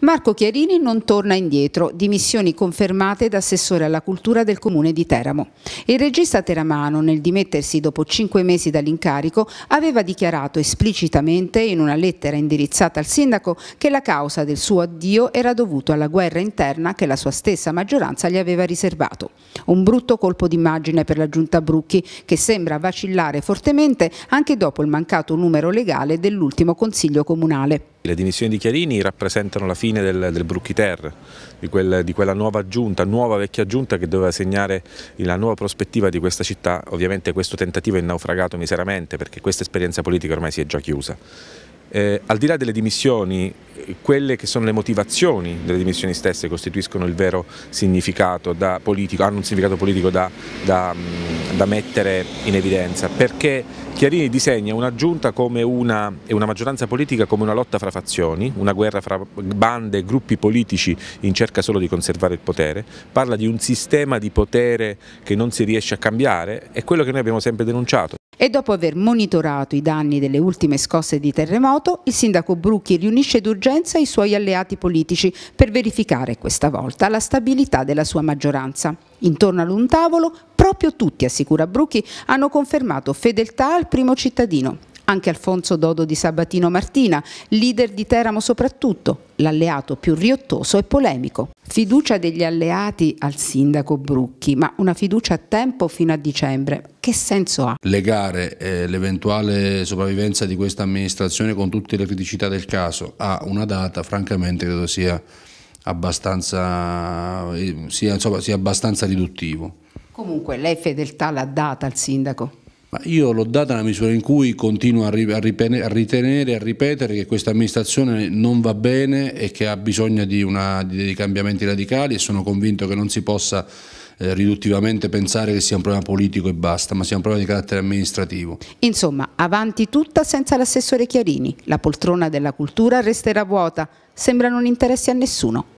Marco Chiarini non torna indietro, dimissioni confermate da assessore alla cultura del comune di Teramo. Il regista teramano, nel dimettersi dopo cinque mesi dall'incarico, aveva dichiarato esplicitamente in una lettera indirizzata al sindaco che la causa del suo addio era dovuta alla guerra interna che la sua stessa maggioranza gli aveva riservato. Un brutto colpo d'immagine per la giunta Brucchi, che sembra vacillare fortemente anche dopo il mancato numero legale dell'ultimo consiglio comunale. Le dimissioni di Chiarini rappresentano la fine del, del Brucchiter, di, quel, di, quella nuova giunta, nuova vecchia giunta che doveva segnare la nuova prospettiva di questa città. Ovviamente questo tentativo è naufragato miseramente perché questa esperienza politica ormai si è già chiusa. Eh, al di là delle dimissioni, quelle che sono le motivazioni delle dimissioni stesse costituiscono il vero significato politico, hanno un significato politico da, da, mm, da mettere in evidenza, perché Chiarini disegna una giunta una, e una maggioranza politica come una lotta fra fazioni, una guerra fra bande e gruppi politici in cerca solo di conservare il potere, parla di un sistema di potere che non si riesce a cambiare, è quello che noi abbiamo sempre denunciato e dopo aver monitorato i danni delle ultime scosse di terremoto, il sindaco Brucchi riunisce d'urgenza i suoi alleati politici per verificare questa volta la stabilità della sua maggioranza. Intorno ad un tavolo, proprio tutti, assicura Brucchi, hanno confermato fedeltà al primo cittadino, anche Alfonso Dodo di Sabatino Martina, leader di Teramo soprattutto, l'alleato più riottoso e polemico. Fiducia degli alleati al sindaco Brucchi, ma una fiducia a tempo fino a dicembre. Che senso ha? Legare eh, l'eventuale sopravvivenza di questa amministrazione con tutte le criticità del caso a una data, francamente, credo sia abbastanza, eh, sia, insomma, sia abbastanza riduttivo. Comunque, lei fedeltà l'ha data al sindaco? Ma io l'ho data nella misura in cui continuo a ritenere e a ripetere che questa amministrazione non va bene e che ha bisogno di, una, di cambiamenti radicali e sono convinto che non si possa eh, riduttivamente pensare che sia un problema politico e basta, ma sia un problema di carattere amministrativo. Insomma, avanti tutta senza l'assessore Chiarini, la poltrona della cultura resterà vuota, sembra non interessi a nessuno.